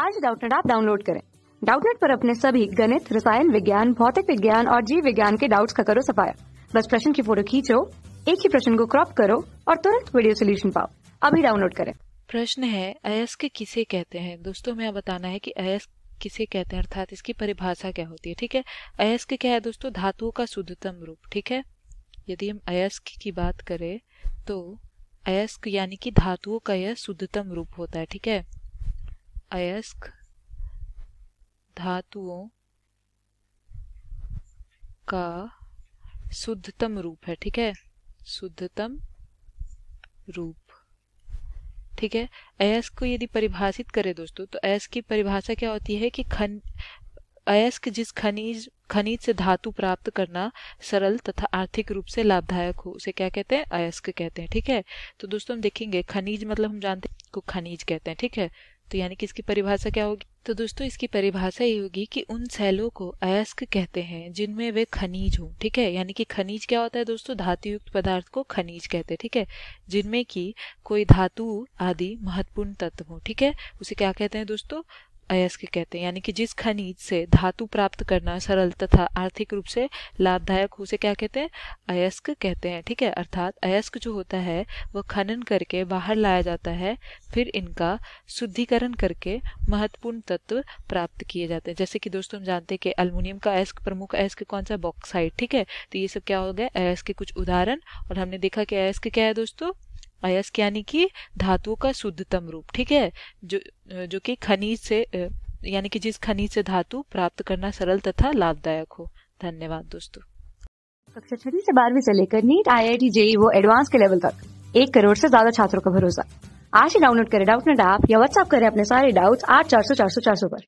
आज डाउटनेट आप डाउनलोड करें डाउटनेट पर अपने सभी गणित रसायन विज्ञान भौतिक विज्ञान और जीव विज्ञान के डाउट्स का करो सफाया बस प्रश्न की फोटो खींचो एक ही प्रश्न को क्रॉप करो और तुरंत वीडियो सोल्यूशन पाओ अभी डाउनलोड करें प्रश्न है अयस्क किसे कहते हैं दोस्तों मैं बताना है कि अयस्क किसे कहते हैं अर्थात इसकी परिभाषा क्या होती है ठीक है अयस्क क्या है दोस्तों धातुओं का शुद्धतम रूप ठीक है यदि हम अयस्क की बात करें तो अयस्क यानी कि धातुओं का यह शुद्धतम रूप होता है ठीक है अयस्क धातुओं का शुद्धतम रूप है ठीक है शुद्धतम रूप ठीक है अयस्क को यदि परिभाषित करें दोस्तों तो अयस्क की परिभाषा क्या होती है कि खन अयस्क जिस खनिज खनिज से धातु प्राप्त करना सरल तथा आर्थिक रूप से लाभदायक हो उसे क्या कहते हैं अयस्क कहते हैं ठीक है तो दोस्तों हम देखेंगे खनिज मतलब हम जानते हैं को खनिज कहते हैं ठीक है तो यानी कि इसकी परिभाषा क्या होगी तो दोस्तों इसकी परिभाषा ये होगी कि उन सैलों को अयस्क कहते हैं जिनमें वे खनिज हों ठीक है यानी कि खनिज क्या होता है दोस्तों धातुयुक्त पदार्थ को खनिज कहते हैं ठीक है जिनमें कि कोई धातु आदि महत्वपूर्ण तत्व हो ठीक है उसे क्या कहते हैं दोस्तों अयस्क कहते हैं यानी कि जिस खनिज से धातु प्राप्त करना सरल तथा आर्थिक रूप से लाभदायक हो उसे क्या कहते हैं अयस्क कहते हैं ठीक है अर्थात अयस्क जो होता है वह खनन करके बाहर लाया जाता है फिर इनका शुद्धिकरण करके महत्वपूर्ण तत्व प्राप्त किए जाते हैं जैसे कि दोस्तों हम जानते हैं कि अल्मोनियम का अयस्क प्रमुख अयस्क कौन सा बॉक्साइड ठीक है तो ये सब क्या हो गया अयस्क के कुछ उदाहरण और हमने देखा कि अयस्क क्या है दोस्तों अयस्क यानी कि धातुओं का शुद्धतम रूप ठीक है जो जो कि खनिज से यानी कि जिस खनिज से धातु प्राप्त करना सरल तथा लाभदायक हो धन्यवाद दोस्तों कक्षा छठी से बारहवीं से लेकर NEET I I T JEE वो एडवांस के लेवल तक एक करोड़ से ज्यादा छात्रों का भरोसा आज ही डाउनलोड करें डाउट नेट ऐप या व्हाट्सअप करें अपने सारे डाउट्स आठ चार सौ चार सौ चार सौ पर